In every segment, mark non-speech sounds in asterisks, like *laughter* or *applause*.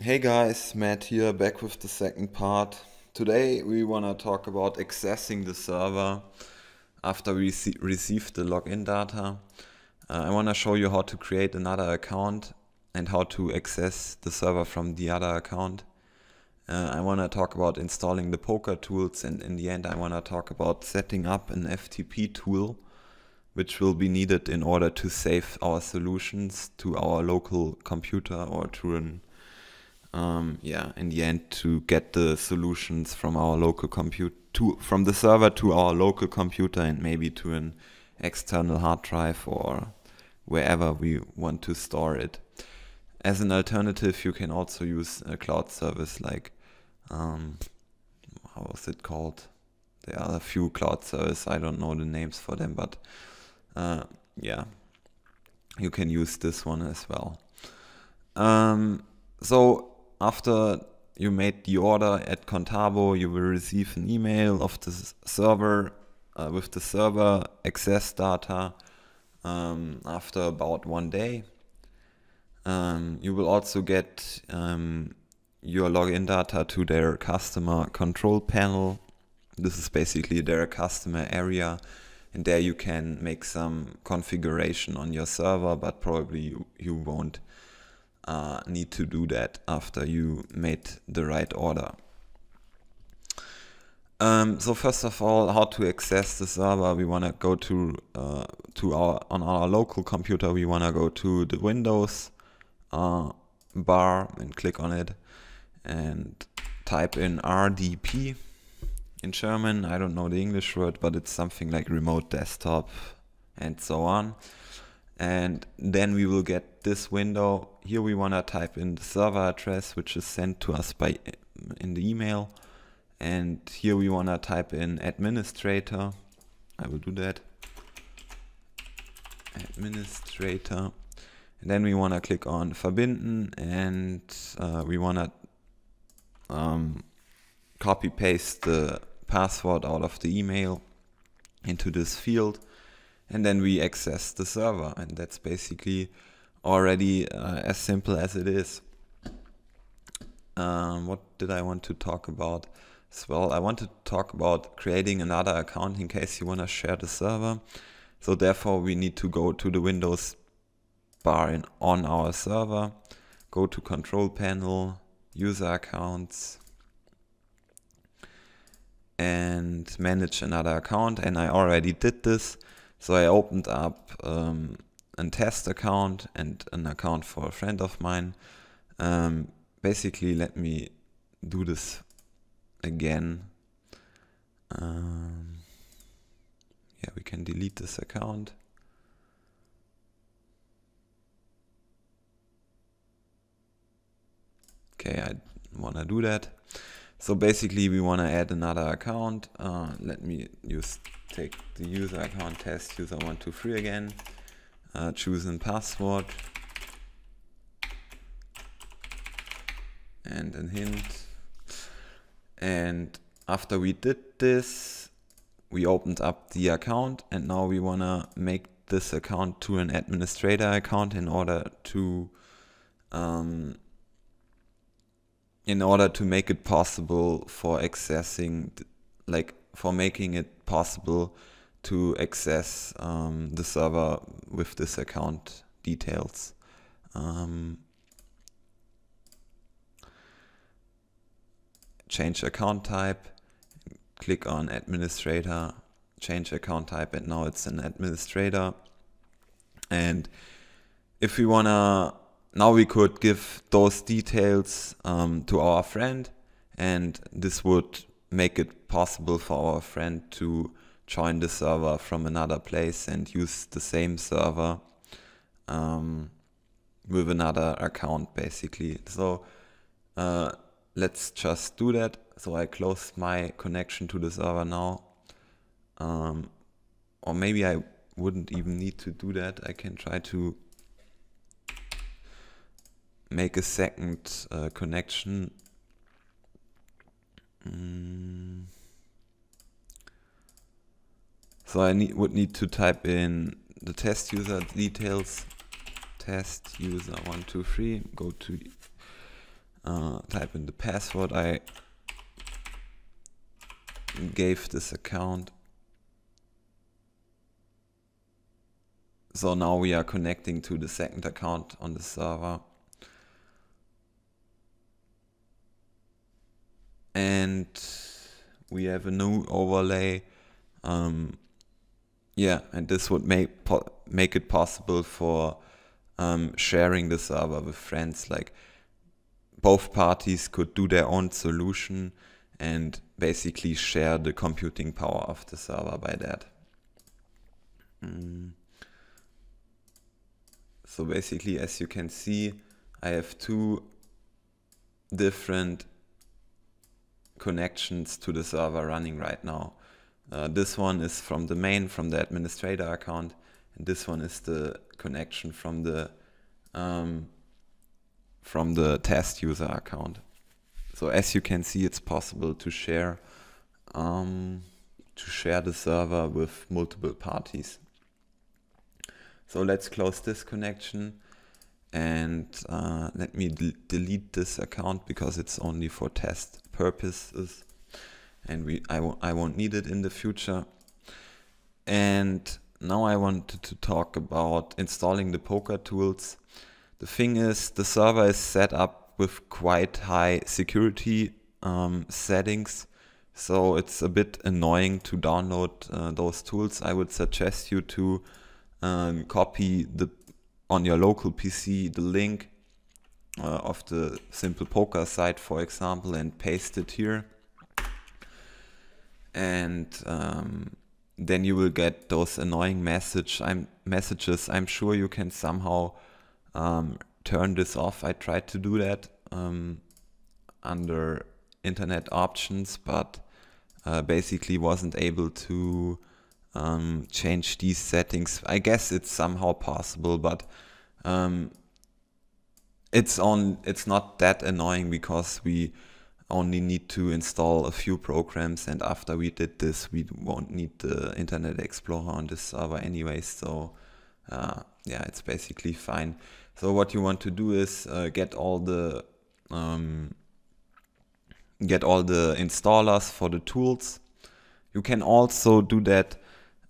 Hey guys, Matt here, back with the second part. Today we wanna talk about accessing the server after we receive the login data. Uh, I wanna show you how to create another account and how to access the server from the other account. Uh, I wanna talk about installing the poker tools and in the end I wanna talk about setting up an FTP tool which will be needed in order to save our solutions to our local computer or to an um, yeah, in the end, to get the solutions from our local compute to from the server to our local computer and maybe to an external hard drive or wherever we want to store it. As an alternative, you can also use a cloud service like um, how was it called? There are a few cloud services. I don't know the names for them, but uh, yeah, you can use this one as well. Um, so after you made the order at Contabo, you will receive an email of the server uh, with the server access data um, after about one day. Um, you will also get um, your login data to their customer control panel. This is basically their customer area, and there you can make some configuration on your server, but probably you, you won't uh, need to do that after you made the right order. Um, so first of all, how to access the server? We want to go to uh, to our on our local computer. We want to go to the Windows uh, bar and click on it, and type in RDP in German. I don't know the English word, but it's something like remote desktop and so on and then we will get this window. Here we want to type in the server address which is sent to us by in the email and here we want to type in administrator. I will do that. Administrator. And then we want to click on verbinden and uh, we want to um, copy paste the password out of the email into this field and then we access the server. And that's basically already uh, as simple as it is. Um, what did I want to talk about as well? I want to talk about creating another account in case you want to share the server. So therefore we need to go to the Windows bar in, on our server, go to control panel, user accounts, and manage another account. And I already did this. So I opened up um, a test account and an account for a friend of mine. Um, basically, let me do this again. Um, yeah, we can delete this account. Okay, I want to do that. So basically we want to add another account. Uh, let me just take the user account test user123 again. Uh, choose a password. And a hint. And after we did this, we opened up the account and now we want to make this account to an administrator account in order to um, in order to make it possible for accessing like for making it possible to access um, the server with this account details um, change account type click on administrator change account type and now it's an administrator and if we want to now we could give those details um, to our friend and this would make it possible for our friend to join the server from another place and use the same server um, with another account basically. So uh, let's just do that. So I close my connection to the server now. Um, or maybe I wouldn't even need to do that. I can try to make a second uh, connection. Mm. So I need, would need to type in the test user details, test user one two three. Go to uh, type in the password I gave this account. So now we are connecting to the second account on the server. and we have a new overlay. Um, yeah, and this would make make it possible for um, sharing the server with friends. Like both parties could do their own solution and basically share the computing power of the server by that. Mm. So basically, as you can see, I have two different connections to the server running right now. Uh, this one is from the main, from the administrator account, and this one is the connection from the um, from the test user account. So as you can see, it's possible to share um, to share the server with multiple parties. So let's close this connection and uh, let me delete this account because it's only for test purposes and we I, I won't need it in the future and now I wanted to talk about installing the poker tools the thing is the server is set up with quite high security um, settings so it's a bit annoying to download uh, those tools I would suggest you to um, copy the on your local PC the link uh, of the Simple Poker site, for example, and paste it here. And um, then you will get those annoying message I'm, messages. I'm sure you can somehow um, turn this off. I tried to do that um, under internet options, but uh, basically wasn't able to um, change these settings. I guess it's somehow possible, but um, it's on. It's not that annoying because we only need to install a few programs and after we did this we won't need the Internet Explorer on this server anyway so uh, yeah it's basically fine. So what you want to do is uh, get all the um, get all the installers for the tools. You can also do that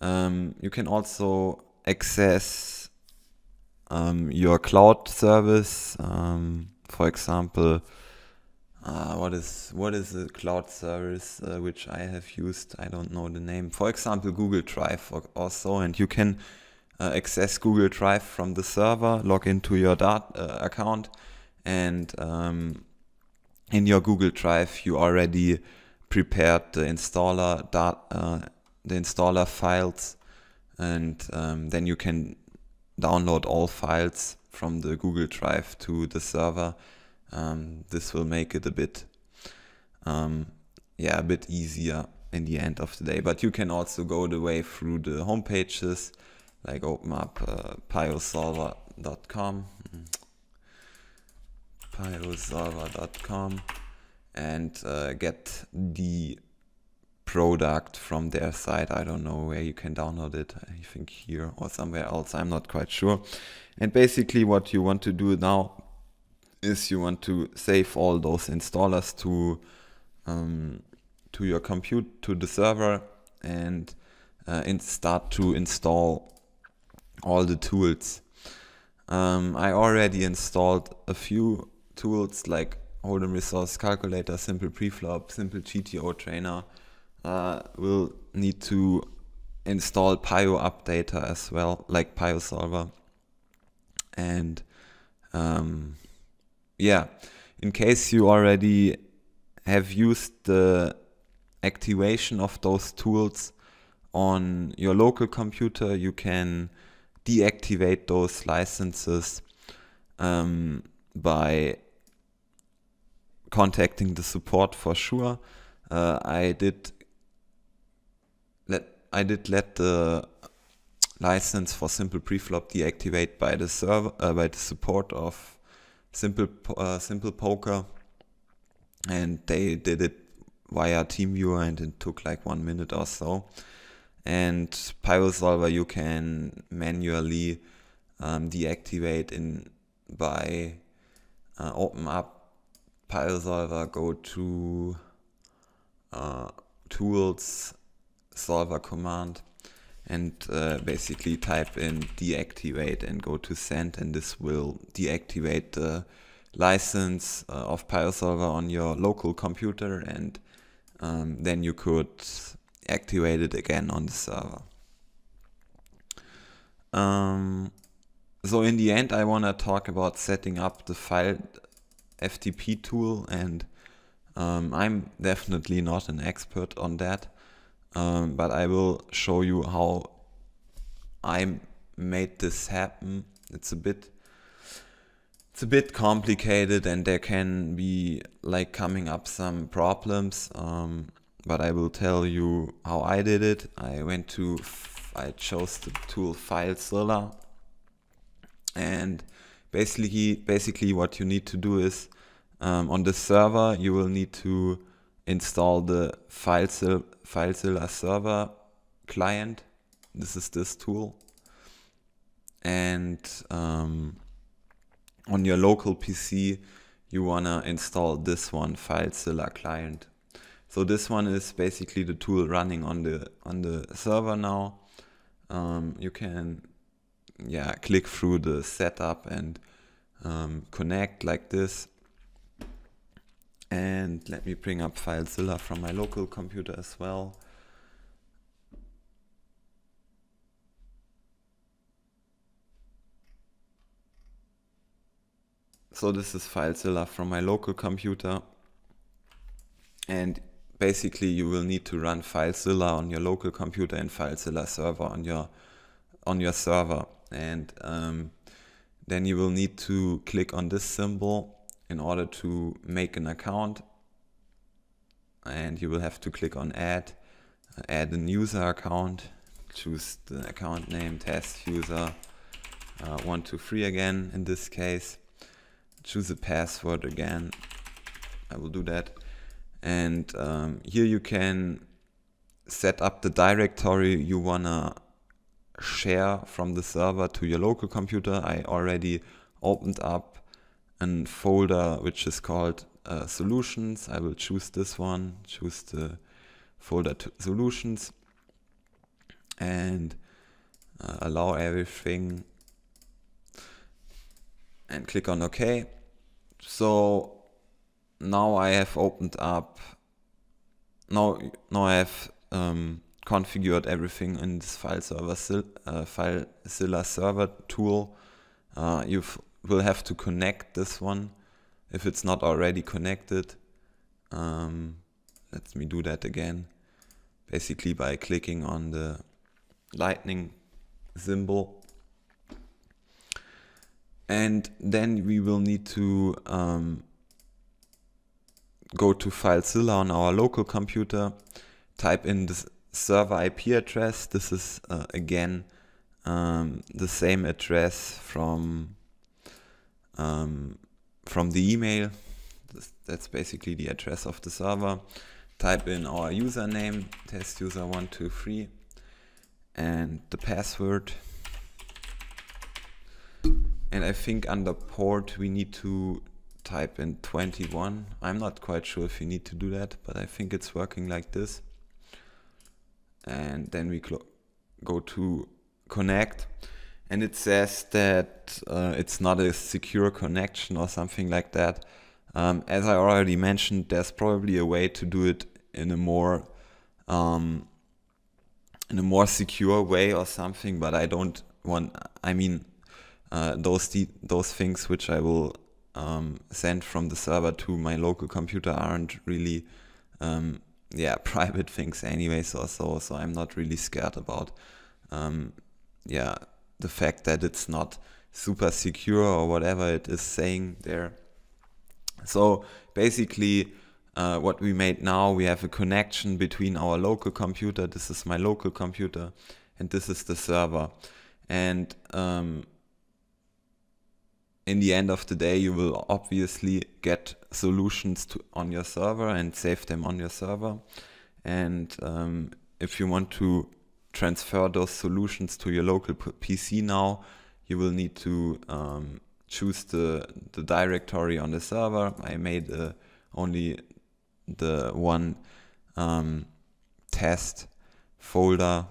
um, you can also access um, your cloud service. Um, for example, uh, what is what is a cloud service uh, which I have used? I don't know the name. For example, Google Drive or, or so, and you can uh, access Google Drive from the server, log into your dat uh, account, and um, in your Google Drive you already prepared the installer Dart. Uh, the installer files and um, then you can download all files from the Google Drive to the server. Um, this will make it a bit, um, yeah, a bit easier in the end of the day. But you can also go the way through the home pages, like open up uh, pyosolver.com, mm, pyosolver.com, and uh, get the product from their side. I don't know where you can download it. I think here or somewhere else. I'm not quite sure. And basically what you want to do now is you want to save all those installers to um, to your compute to the server and uh, in start to install all the tools. Um, I already installed a few tools like Hold'em Resource Calculator, Simple Preflop, Simple GTO Trainer, uh, we'll need to install Pyo updater as well, like Pyo solver. And um, yeah, in case you already have used the activation of those tools on your local computer, you can deactivate those licenses um, by contacting the support for sure. Uh, I did let I did let the license for simple preflop deactivate by the server uh, by the support of simple uh, simple poker and they did it via TeamViewer and it took like one minute or so. And PyroSolver you can manually um, deactivate in by uh, open up PyroSolver, go to uh, tools solver command and uh, basically type in deactivate and go to send and this will deactivate the license uh, of PySolver on your local computer and um, then you could activate it again on the server. Um, so in the end I want to talk about setting up the file FTP tool and um, I'm definitely not an expert on that um, but I will show you how I made this happen. It's a bit it's a bit complicated and there can be like coming up some problems um, but I will tell you how I did it. I went to I chose the tool FileZilla and basically basically what you need to do is um, on the server you will need to install the FileZilla, server client. This is this tool. And um, on your local PC, you wanna install this one, FileZilla client. So this one is basically the tool running on the on the server now. Um, you can yeah click through the setup and um, connect like this and let me bring up FileZilla from my local computer as well. So this is FileZilla from my local computer. And basically you will need to run FileZilla on your local computer and FileZilla server on your on your server. And um, then you will need to click on this symbol in order to make an account and you will have to click on add add a user account choose the account name test user uh, 123 again in this case choose a password again I will do that and um, here you can set up the directory you wanna share from the server to your local computer I already opened up a folder which is called uh, solutions. I will choose this one, choose the folder solutions and uh, allow everything and click on OK. So now I have opened up, now, now I have um, configured everything in this file server, uh, FileZilla server tool. Uh, you've will have to connect this one if it's not already connected. Um, let me do that again. Basically by clicking on the lightning symbol. And then we will need to um, go to FileZilla on our local computer, type in the server IP address. This is uh, again um, the same address from um, from the email. That's basically the address of the server. Type in our username, test user one two three, and the password. And I think under port we need to type in 21. I'm not quite sure if you need to do that, but I think it's working like this. And then we go to connect and it says that uh, it's not a secure connection or something like that. Um, as I already mentioned, there's probably a way to do it in a more um, in a more secure way or something, but I don't want. I mean, uh, those those things which I will um, send from the server to my local computer aren't really um, yeah *laughs* private things anyway. so. So I'm not really scared about um, yeah the fact that it's not super secure or whatever it is saying there. So basically, uh, what we made now, we have a connection between our local computer. This is my local computer, and this is the server. And um, in the end of the day, you will obviously get solutions to, on your server and save them on your server. And um, if you want to transfer those solutions to your local PC now, you will need to um, choose the, the directory on the server. I made uh, only the one um, test folder,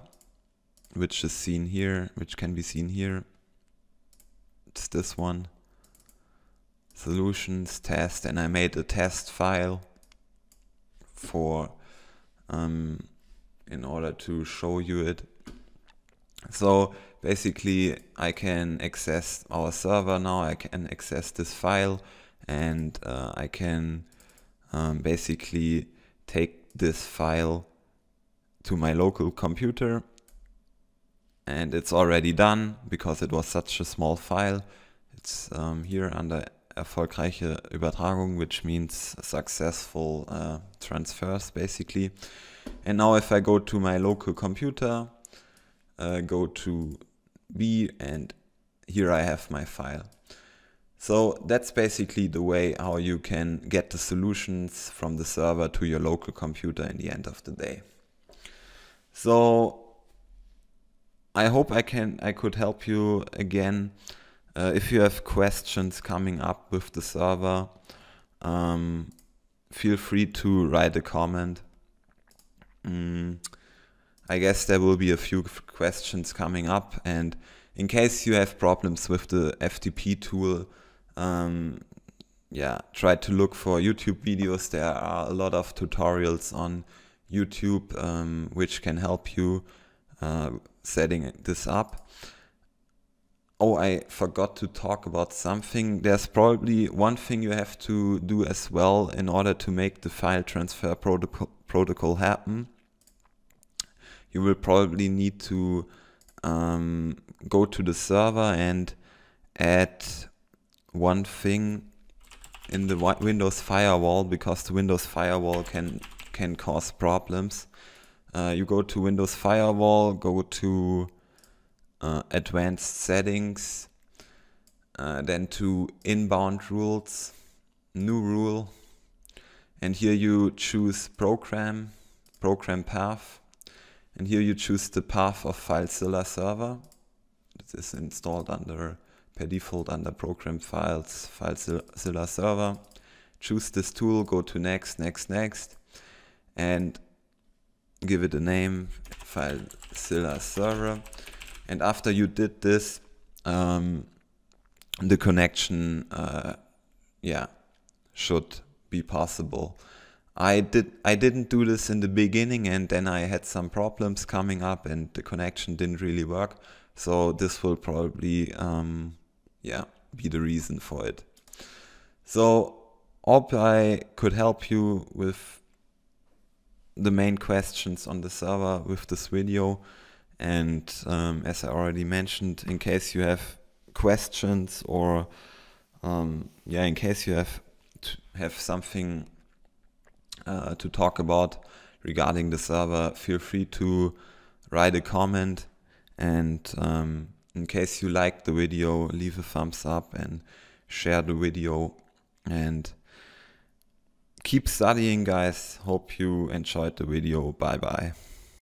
which is seen here, which can be seen here. It's this one, solutions test, and I made a test file for um, in order to show you it. So basically I can access our server now, I can access this file and uh, I can um, basically take this file to my local computer and it's already done because it was such a small file. It's um, here under erfolgreiche Übertragung, which means successful uh, transfers basically. And now if I go to my local computer, uh, go to B and here I have my file. So that's basically the way how you can get the solutions from the server to your local computer in the end of the day. So I hope I can I could help you again. Uh, if you have questions coming up with the server, um, feel free to write a comment. Mm, I guess there will be a few questions coming up, and in case you have problems with the FTP tool, um, yeah, try to look for YouTube videos. There are a lot of tutorials on YouTube um, which can help you uh, setting this up oh, I forgot to talk about something. There's probably one thing you have to do as well in order to make the file transfer protocol, protocol happen. You will probably need to um, go to the server and add one thing in the Windows firewall because the Windows firewall can can cause problems. Uh, you go to Windows firewall, go to uh, advanced settings, uh, then to inbound rules, new rule, and here you choose program, program path, and here you choose the path of FileZilla server. This is installed under, per default under program files, FileZilla server. Choose this tool, go to next, next, next, and give it a name, FileZilla server. And after you did this, um, the connection, uh, yeah, should be possible. I did I didn't do this in the beginning and then I had some problems coming up and the connection didn't really work. So this will probably um, yeah be the reason for it. So hope I could help you with the main questions on the server with this video. And um, as I already mentioned, in case you have questions or um, yeah, in case you have have something uh, to talk about regarding the server, feel free to write a comment. And um, in case you liked the video, leave a thumbs up and share the video. And keep studying, guys. Hope you enjoyed the video. Bye bye.